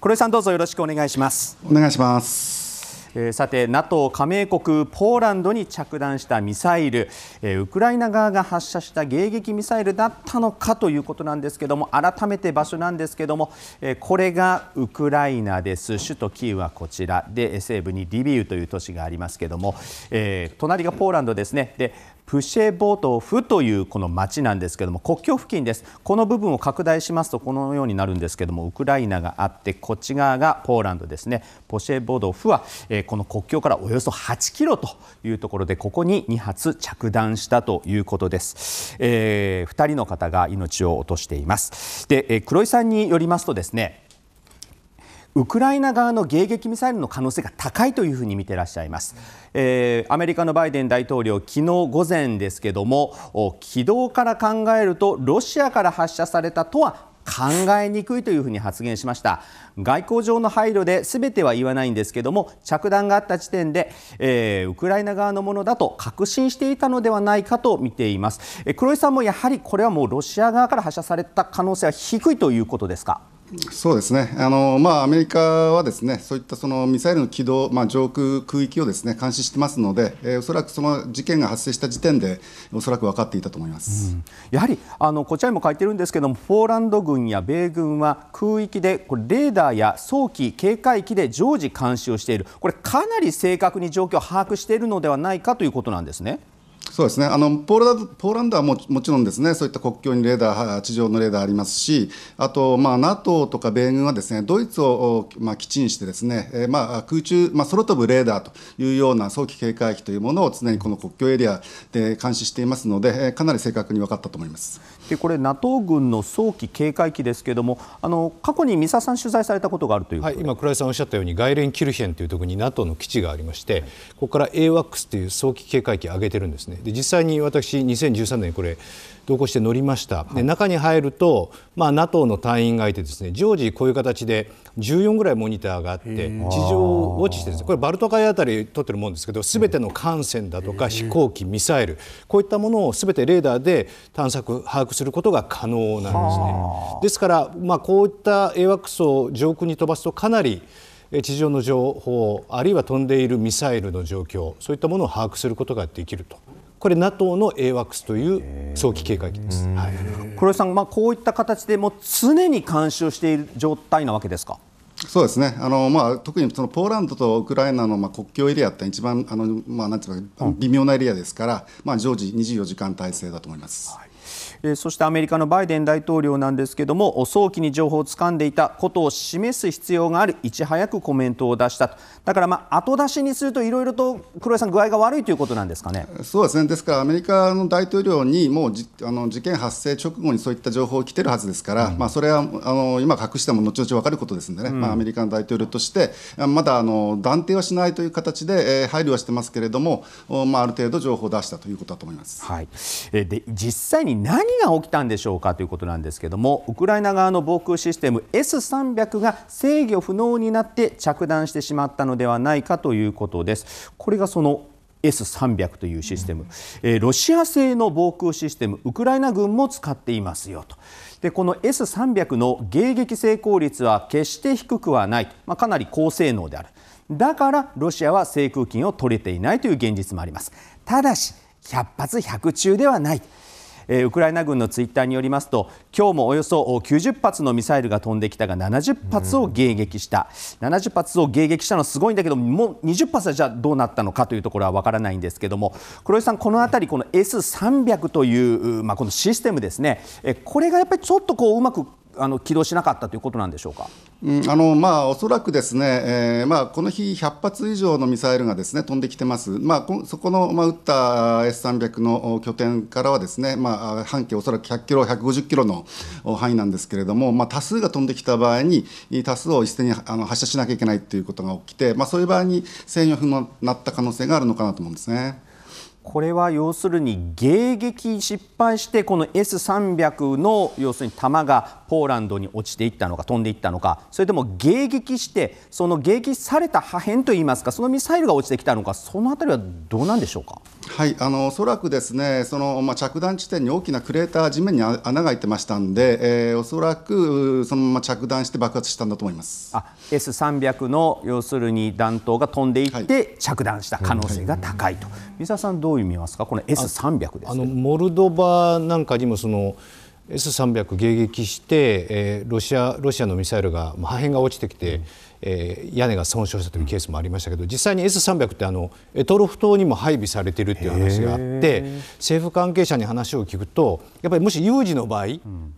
黒井さんどうぞよろしくお願いしますお願いします、えさて NATO 加盟国ポーランドに着弾したミサイル、えウクライナ側が発射した迎撃ミサイルだったのかということなんですけども改めて場所なんですけども、えこれがウクライナです首都キーウはこちらで西部にリビウという都市がありますけども、え隣がポーランドですねでプシェボトフというこの町なんですけども国境付近ですこの部分を拡大しますとこのようになるんですけどもウクライナがあってこっち側がポーランドですねポシェボドフは、えー、この国境からおよそ8キロというところでここに2発着弾したということです、えー、2人の方が命を落としていますで、えー、黒井さんによりますとですねウクライナ側の迎撃ミサイルの可能性が高いというふうに見ていらっしゃいます、えー、アメリカのバイデン大統領昨日午前ですけども軌道から考えるとロシアから発射されたとは考えにくいというふうに発言しました外交上の配慮で全ては言わないんですけども着弾があった時点で、えー、ウクライナ側のものだと確信していたのではないかと見ています、え黒井さんもやはりこれはもうロシア側から発射された可能性は低いということですかそうですねあの、まあ、アメリカはですねそういったそのミサイルの軌道、まあ、上空空域をですね監視してますので、えー、おそらくその事件が発生した時点でおそらく分かっていたと思います、うん、やはりあのこちらにも書いてるんですけどもポーランド軍や米軍は空域でこれレーダーや早期警戒機で常時監視をしているこれかなり正確に状況を把握しているのではないかということなんですね。そうですねあのポーラポーランドはももちろんですねそういった国境にレーダー地上のレーダーありますしあと、まあ、NATO とか米軍はですねドイツを、まあ、基地にしてですね、えー、まあ、空中、まあ、空飛ぶレーダーというような早期警戒機というものを常にこの国境エリアで監視していますので、えー、かなり正確に分かったと思いますでこれ NATO 軍の早期警戒機ですけれどもあの過去に三沢さん取材されたことがあるという、はい、今倉井さんおっしゃったように外連キルヒェンというところに NATO の基地がありましてここから AWACS という早期警戒機を上げてるんですね。で実際に私、2013年にこれ、同行して乗りました、で中に入ると、まあ、NATO の隊員がいて、ですね常時こういう形で14ぐらいモニターがあって、地上をウォッチしてです、ね、これ、バルト海あたり撮ってるもんですけど、すべての艦船だとか、飛行機、ミサイル、こういったものをすべてレーダーで探索、把握することが可能なんですね。ですから、まあ、こういった AWACS を上空に飛ばすと、かなり地上の情報あるいは飛んでいるミサイルの状況そういったものを把握することができるとこれ NATO の AWACS という早期警戒機です、はい、黒井さん、まあ、こういった形でも常に監視をしている状態なわけですか。そうですねあの、まあ、特にそのポーランドとウクライナの、まあ、国境エリアって一番あの、まあ、なんていうか微妙なエリアですから、まあ、常時24時間体制だと思います。はいえそしてアメリカのバイデン大統領なんですけども早期に情報をつかんでいたことを示す必要があるいち早くコメントを出したとだから、まあ、後出しにするといろいろと黒井さん具合が悪いということなんですかねそうですねですからアメリカの大統領にもうじあの事件発生直後にそういった情報来てるはずですから、うん、まあ、それはあの今隠しても後々分かることですんでね、うん、まあ、アメリカの大統領としてまだあの断定はしないという形で、えー、配慮はしてますけれども、まあ、ある程度情報を出したということだと思います。はい、で実際に何が起きたんでしょうかということなんですけどもウクライナ側の防空システム S300 が制御不能になって着弾してしまったのではないかということです。これがその S300 というシステム、えー、ロシア製の防空システムウクライナ軍も使っていますよとでこの S300 の迎撃成功率は決して低くはない、まあ、かなり高性能であるだからロシアは制空権を取れていないという現実もありますただし100発100中ではないえウクライナ軍のツイッターによりますと今日もおよそ90発のミサイルが飛んできたが70発を迎撃した、うん、70発を迎撃したのはすごいんだけどもう20発はじゃあどうなったのかというところは分からないんですけども黒井さん、この辺りこの S300 という、まあ、このシステムですね、えこれがやっぱりちょっとこううまくあの起動しなかったということなんでしょうか。あのまあ、おそらくですね、えーまあ、この日、100発以上のミサイルがです、ね、飛んできてます、まあ、そこの、まあ、撃った S300 の拠点からはですね、ねまあ、半径おそらく100キロ、150キロの範囲なんですけれども、まあ、多数が飛んできた場合に、多数を一斉にあの発射しなきゃいけないということが起きて、まあ、そういう場合に制御不能になった可能性があるのかなと思うんですね。これは要するに迎撃失敗してこの S300 の要するに弾がポーランドに落ちていったのか飛んでいったのかそれとも迎撃してその迎撃された破片といいますかそのミサイルが落ちてきたのかそのあたりはどうなんでしょうか。はいあのおそらくですねその、まあ、着弾地点に大きなクレーター地面に穴が開いてましたんで、えー、おそらくそのまま着弾して爆発したんだと思います。S300 の要するに弾頭が飛んでいって着弾した可能性が高いと、はい、三沢さん、どう見ますか、この S300 です、ね、あのモルドバなんかにもその S300 迎撃して、えー、ロシアロシアのミサイルが破片が落ちてきて、えー、屋根が損傷したというケースもありましたけど実際に S300 ってあのエトロフ島にも配備されているという話があって政府関係者に話を聞くとやっぱりもし有事の場合、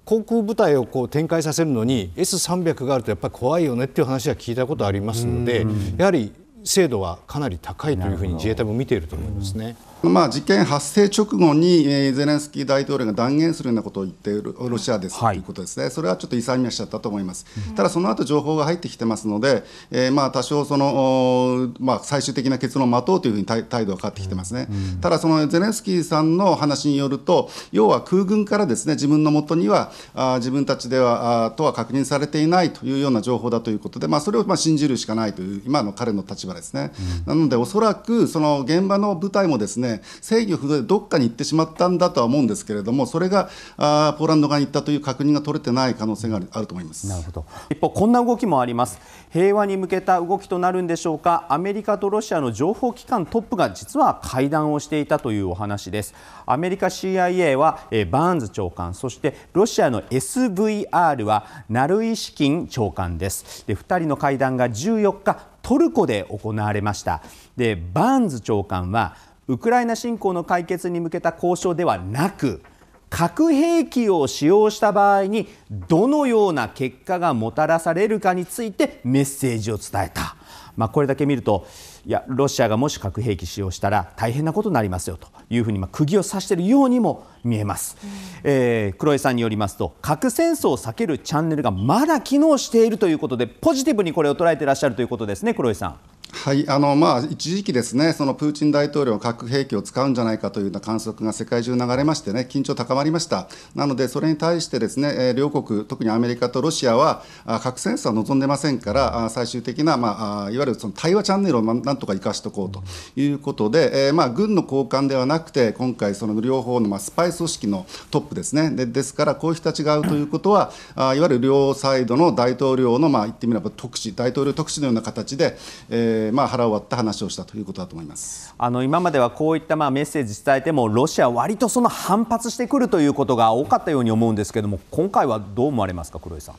航空部隊をこう展開させるのに S300 があるとやっぱり怖いよねっていう話は聞いたことありますので、やはり精度はかなり高いというふうに自衛隊も見ていると思いますね。まあ、事件発生直後に、えー、ゼレンスキー大統領が断言するようなことを言っているロシアです、はい、ということですね、それはちょっと勇みちゃったと思います、うん、ただその後情報が入ってきてますので、えー、まあ多少その、まあ、最終的な結論を待とうというふうに態度が変わってきてますね、うんうん、ただそのゼレンスキーさんの話によると、要は空軍からですね自分のもとにはあ自分たちではあとは確認されていないというような情報だということで、まあ、それをまあ信じるしかないという、今の彼の立場ですね。なので、おそらくその現場の部隊もですねね制御不動でどっかに行ってしまったんだとは思うんですけれどもそれがあポーランド側に行ったという確認が取れてない可能性があると思いますなるほど一方こんな動きもあります平和に向けた動きとなるんでしょうかアメリカとロシアの情報機関トップが実は会談をしていたというお話ですアメリカ CIA は、バーンズ長官そしてロシアの SVR はナルイシキン長官ですで2人の会談が14日トルコで行われましたでバーンズ長官はウクライナ侵攻の解決に向けた交渉ではなく核兵器を使用した場合にどのような結果がもたらされるかについてメッセージを伝えた、まあ、これだけ見るといやロシアがもし核兵器使用したら大変なことになりますよというふうに、ま釘を刺しているようにも見えます、うん、えー、黒井さんによりますと核戦争を避けるチャンネルがまだ機能しているということでポジティブにこれを捉えていらっしゃるということですね黒井さん。はいあのまあ、一時期です、ね、そのプーチン大統領、核兵器を使うんじゃないかというような観測が世界中流れまして、ね、緊張高まりました、なのでそれに対してです、ね、両国、特にアメリカとロシアは核戦争は望んでませんから、最終的な、まあ、いわゆるその対話チャンネルをなんとか生かしておこうということで、えー、まあ、軍の交換ではなくて、今回、その両方の、まあ、スパイ組織のトップですね、でですから、こういう人たちが会うということは、あいわゆる両サイドの大統領の、まあ、言ってみれば特使、大統領特使のような形で、えーまあ、腹を割った話をしたということだと思いますあの今まではこういったまあメッセージ伝えてもロシアは割とその反発してくるということが多かったように思うんですけども今回はどう思われますか黒井さん。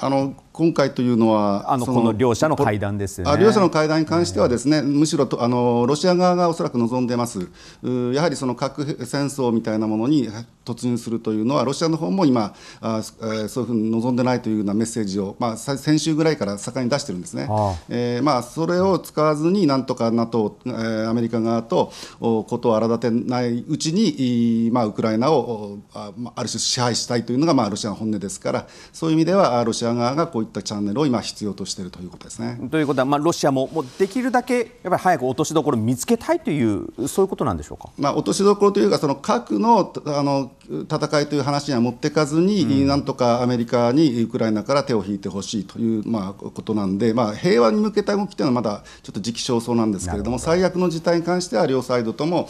あの今回というのはあのこの両者の会談です、ね、両者の会談に関してはですね、ねむしろとあのロシア側がおそらく望んでます、やはりその核戦争みたいなものに突入するというのは、ロシアの方も今、あそういうふうに望んでないというようなメッセージを、まあ、先週ぐらいから盛んに出してるんですね、あえー、まあ、それを使わずに、なんとか NATO、アメリカ側とことを荒立てないうちに、まあ、ウクライナをある種支配したいというのが、まあ、ロシアの本音ですから、そういう意味では、ロシアシア側がこういったチャンネルを今、必要としているということですね。ということは、まあ、ロシアももうできるだけやっぱり早く落としどころを見つけたいという、そういうことなんでしょうか、まあ、落としどころというか、その核のあの戦いという話には持っていかずに、うん、なんとかアメリカにウクライナから手を引いてほしいという、まあ、ことなんで、まあ、平和に向けた動きというのはまだちょっと時期尚早なんですけれども、最悪の事態に関しては、両サイドとも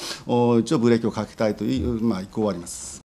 一応ブレーキをかけたいという、まあ、意向はあります。